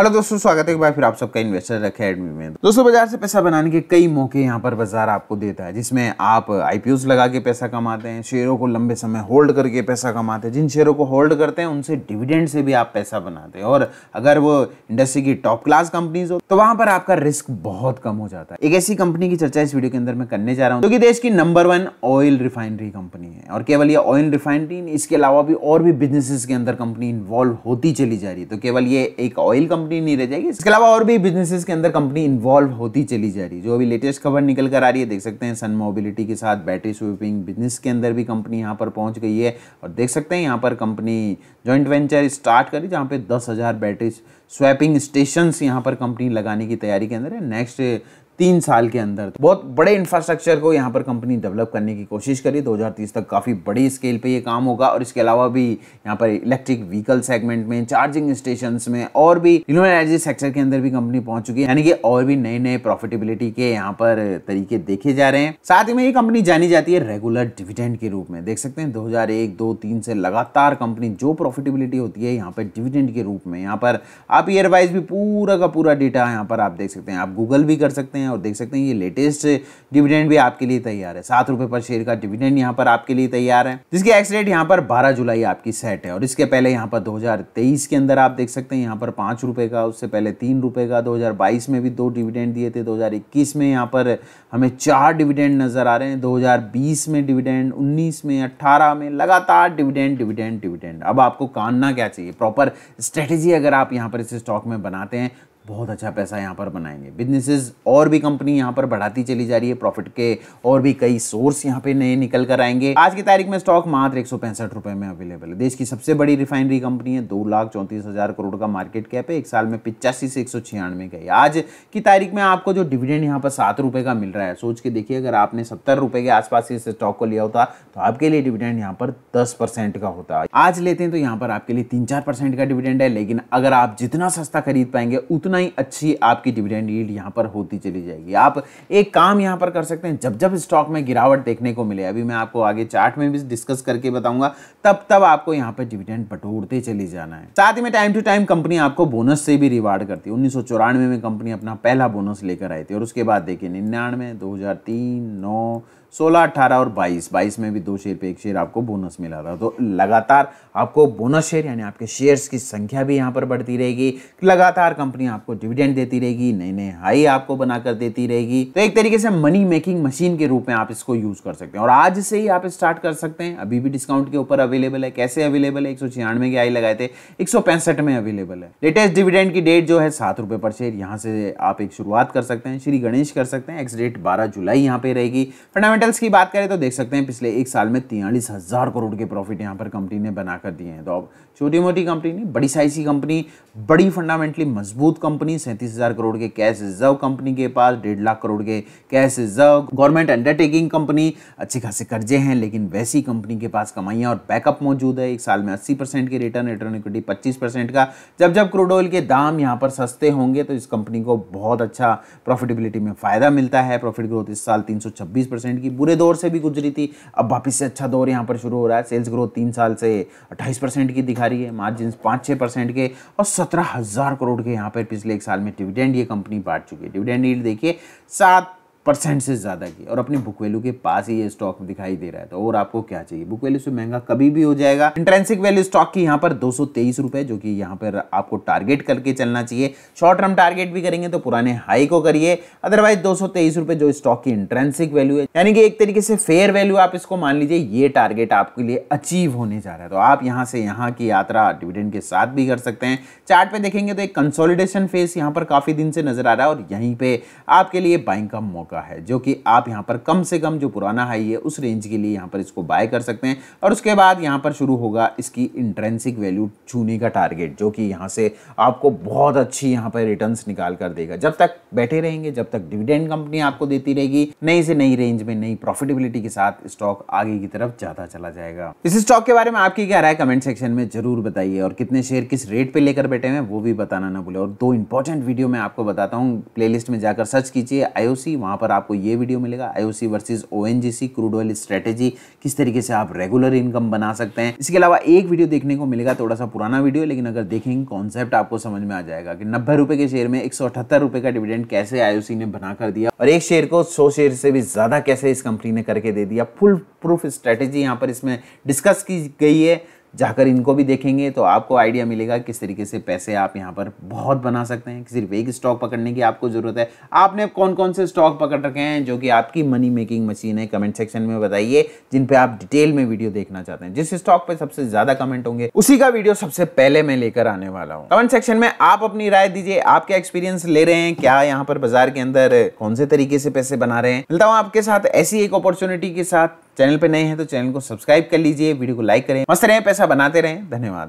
hello दोस्तों स्वागत है एक बार फिर आप सबका इन्वेस्टर अकेडमी में दोस्तों बाजार से पैसा बनाने के कई मौके यहाँ पर बाजार आपको देता है जिसमें आप आईपीओस लगा के पैसा कमाते हैं शेयरों को लंबे समय होल्ड करके पैसा कमाते हैं जिन शेयरों को होल्ड करते हैं उनसे डिविडेंड से भी आप पैसा बनाते हैं और अगर वो इंडस्ट्री की टॉप क्लास कंपनीज हो तो वहाँ पर आपका रिस्क बहुत कम हो जाता है एक ऐसी कंपनी की चर्चा इस वीडियो के अंदर मैं करने जा रहा हूँ जो देश की number one oil refinery company है और केवल ये ऑयल रिफाइनरी इसके अलावा भी और भी बिजनेसेस के अंदर कंपनी इन्वॉल्व होती चली जा रही है तो केवल ये एक ऑयल कंपनी कंपनी नहीं रह जाएगी इसके अलावा और भी बिजनेसेस के अंदर कंपनी इन्वॉल्व होती चली जा रही है जो अभी लेटेस्ट खबर निकल कर आ रही है देख सकते हैं सन मोबिलिटी के साथ बैटरी स्वीपिंग बिजनेस के अंदर भी कंपनी यहाँ पर पहुँच गई है और देख सकते हैं यहाँ पर कंपनी जॉइंट वेंचर स्टार्ट करी जहाँ पे दस हज़ार बैटरी स्वैपिंग स्टेशन यहाँ पर कंपनी लगाने की तैयारी के अंदर है नेक्स्ट तीन साल के अंदर तो बहुत बड़े इंफ्रास्ट्रक्चर को यहाँ पर कंपनी डेवलप करने की कोशिश करी 2030 तक काफ़ी बड़ी स्केल पे ये काम होगा और इसके अलावा भी यहाँ पर इलेक्ट्रिक व्हीकल सेगमेंट में चार्जिंग स्टेशन में और भी रिन्यूएबल एनर्जी सेक्टर के अंदर भी कंपनी पहुंच चुकी है यानी कि और भी नए नए प्रॉफिटेबिलिटी के यहाँ पर तरीके देखे जा रहे हैं साथ ही में ये कंपनी जानी जाती है रेगुलर डिविडेंड के रूप में देख सकते हैं दो हजार एक दो तीन से लगातार कंपनी जो प्रॉफिटेबिलिटी होती है यहाँ पर डिविडेंड के रूप में यहाँ पर आप ईयर वाइज भी पूरा का पूरा डेटा यहाँ पर आप देख सकते हैं आप गूगल भी कर सकते हैं हैं और देख सकते हैं ये लेटेस्ट डिविडेंड भी आपके लिए तैयार है सात रुपए पर शेयर का डिविडेंड यहाँ पर आपके लिए तैयार है जिसकी एक्स डेट यहाँ पर बारह जुलाई आपकी सेट है और इसके पहले यहाँ पर दो के अंदर आप देख सकते हैं यहाँ पर पांच का उससे पहले तीन का दो में भी दो डिविडेंड दिए थे दो में यहाँ पर हमें चार डिविडेंड नज़र आ रहे हैं दो में डिविडेंड उन्नीस में अट्ठारह में लगातार डिविडेंड डिविडेंड डिविडेंड अब आपको कानना क्या चाहिए प्रॉपर स्ट्रेटेजी अगर आप यहां पर इस स्टॉक में बनाते हैं बहुत अच्छा पैसा यहाँ पर बनाएंगे बिजनेसेस और भी कंपनी यहाँ पर बढ़ाती चली जा रही है प्रॉफिट के और भी कई सोर्स यहाँ पे नए निकल कर आएंगे आज की तारीख में स्टॉक मात्र एक रुपए में अवेलेबल है देश की सबसे बड़ी रिफाइनरी कंपनी है दो लाख चौंतीस हजार करोड़ का मार्केट कैप है एक साल में पिचासी से एक सौ छियानवे का आज की तारीख में आपको जो डिविडेंड यहाँ पर सात रुपए का मिल रहा है सोच के देखिए अगर आपने सत्तर रुपए के आसपास इस स्टॉक को लिया होता तो आपके लिए डिविडेंड यहाँ पर दस परसेंट का होता आज लेते हैं तो यहाँ पर आपके लिए तीन चार परसेंट का डिविडेंड है लेकिन अगर आप जितना सस्ता खरीद पाएंगे उतना उतना ही अच्छी आपकी डिविडेंड यील्ड यहाँ पर होती चली जाएगी आप एक काम यहाँ पर कर सकते हैं जब जब स्टॉक में गिरावट देखने को मिले अभी मैं आपको आगे चार्ट में भी डिस्कस करके बताऊंगा तब तब आपको यहाँ पर डिविडेंड बटोरते चले जाना है साथ ही में टाइम टू टाइम कंपनी आपको बोनस से भी रिवार्ड करती है उन्नीस में कंपनी अपना पहला बोनस लेकर आई थी और उसके बाद देखिए निन्यानवे दो हज़ार सोलह अठारह और बाईस बाईस में भी दो शेयर पे एक शेयर आपको बोनस मिला था तो लगातार आपको बोनस शेयर यानी आपके शेयर्स की संख्या भी यहाँ पर बढ़ती रहेगी लगातार कंपनी आपको डिविडेंड देती रहेगी नए नए हाई आपको बनाकर देती रहेगी तो एक तरीके से मनी मेकिंग मशीन के रूप में आप इसको यूज कर सकते हैं और आज से ही आप स्टार्ट कर सकते हैं अभी भी डिस्काउंट के ऊपर अवेलेबल है कैसे अवेलेबल है एक सौ के आई लगाए थे एक में अवेलेबल है लेटेस्ट डिविडेंड की डेट जो है सात रुपए पर शेयर यहाँ से आप एक शुरुआत कर सकते हैं श्री गणेश कर सकते हैं एक्स डेट बारह जुलाई यहाँ पे रहेगी फंडामेंट फंडामेंटल्स की बात करें तो देख सकते हैं पिछले एक साल में तियालीस हज़ार करोड़ के प्रॉफिट यहाँ पर कंपनी ने बना कर दिए हैं तो अब छोटी मोटी कंपनी नहीं बड़ी साइज की कंपनी बड़ी फंडामेंटली मजबूत कंपनी सैंतीस हज़ार करोड़ के कैश रिजर्व कंपनी के पास डेढ़ लाख करोड़ के cash reserve government undertaking company अच्छे खासे कर्जे हैं लेकिन वैसी कंपनी के पास कमाइयाँ और बैकअप मौजूद है एक साल में अस्सी परसेंट की रिटर्न रिटर्न इक्विटी पच्चीस परसेंट का जब जब क्रूड ऑयल के दाम यहाँ पर सस्ते होंगे तो इस कंपनी को बहुत अच्छा प्रॉफिटेबिलिटी में फ़ायदा मिलता है प्रॉफिट ग्रोथ इस साल तीन की थी बुरे दौर से भी गुजरी थी अब वापस से अच्छा दौर यहाँ पर शुरू हो रहा है सेल्स ग्रोथ तीन साल से अट्ठाईस परसेंट की दिखा रही है मार्जिन पाँच छः परसेंट के और सत्रह हज़ार करोड़ के यहाँ पर पिछले एक साल में डिविडेंड ये कंपनी बांट चुकी है डिविडेंड देखिए सात परसेंट से ज़्यादा की और अपने बुक वैल्यू के पास ही ये स्टॉक दिखाई दे रहा है तो और आपको क्या चाहिए बुक वैल्यू से महंगा कभी भी हो जाएगा इंट्रेंसिक वैल्यू स्टॉक की यहाँ पर दो रुपए जो कि यहाँ पर आपको टारगेट करके चलना चाहिए शॉर्ट टर्म टारगेट भी करेंगे तो पुराने हाई को करिए अदरवाइज दो रुपए जो स्टॉक की इंट्रेंसिक वैल्यू है यानी कि एक तरीके से फेयर वैल्यू आप इसको मान लीजिए ये टारगेट आपके लिए अचीव होने जा रहा है तो आप यहाँ से यहाँ की यात्रा डिविडेंड के साथ भी कर सकते हैं चार्ट पे देखेंगे तो एक कंसोलिडेशन फेस यहाँ पर काफी दिन से नजर आ रहा है और यहीं पर आपके लिए बाइंग का मौका हुआ है जो कि आप यहाँ पर कम से कम जो पुराना हाई है उस रेंज के लिए यहाँ पर इसको बाय कर सकते हैं और उसके बाद यहाँ पर शुरू होगा इसकी इंट्रेंसिक वैल्यू छूने का टारगेट जो कि यहाँ से आपको बहुत अच्छी यहाँ पर रिटर्न निकाल कर देगा जब तक बैठे रहेंगे जब तक डिविडेंड कंपनी आपको देती रहेगी नई से नई रेंज में नई प्रॉफिटेबिलिटी के साथ स्टॉक आगे की तरफ ज़्यादा चला जाएगा इस स्टॉक के बारे में आपकी क्या राय कमेंट सेक्शन में जरूर बताइए और कितने शेयर किस रेट पे लेकर बैठे हैं वो भी बताना ना भूले और दो इंपॉर्टेंट वीडियो मैं आपको बताता हूँ प्लेलिस्ट में जाकर सर्च कीजिए आईओसी वहां वहाँ पर आपको ये वीडियो मिलेगा I O O C versus N G C crude oil strategy किस तरीके से आप रेगुलर इनकम बना सकते हैं इसके अलावा एक वीडियो देखने को मिलेगा थोड़ा सा पुराना वीडियो लेकिन अगर देखेंगे कॉन्सेप्ट आपको समझ में आ जाएगा कि नब्बे रुपए के शेयर में एक सौ अठहत्तर रुपए का डिविडेंड कैसे आई ओ सी ने बना कर दिया और एक शेयर को सौ शेयर से भी ज्यादा कैसे इस कंपनी ने करके दे दिया फुल प्रूफ स्ट्रेटेजी यहाँ पर इसमें डिस्कस की गई है जाकर इनको भी देखेंगे तो आपको आइडिया मिलेगा किस तरीके से पैसे आप यहाँ पर बहुत बना सकते हैं सिर्फ एक स्टॉक पकड़ने की आपको ज़रूरत है आपने कौन कौन से स्टॉक पकड़ रखे हैं जो कि आपकी मनी मेकिंग मशीन है कमेंट सेक्शन में बताइए जिन पे आप डिटेल में वीडियो देखना चाहते हैं जिस स्टॉक पर सबसे ज़्यादा कमेंट होंगे उसी का वीडियो सबसे पहले मैं लेकर आने वाला हूँ कमेंट सेक्शन में आप अपनी राय दीजिए आप क्या एक्सपीरियंस ले रहे हैं क्या यहाँ पर बाजार के अंदर कौन से तरीके से पैसे बना रहे हैं मिलता हूँ आपके साथ ऐसी एक अपॉर्चुनिटी के साथ चैनल पर नए हैं तो चैनल को सब्सक्राइब कर लीजिए वीडियो को लाइक करें मस्त रहें पैसा बनाते रहें धन्यवाद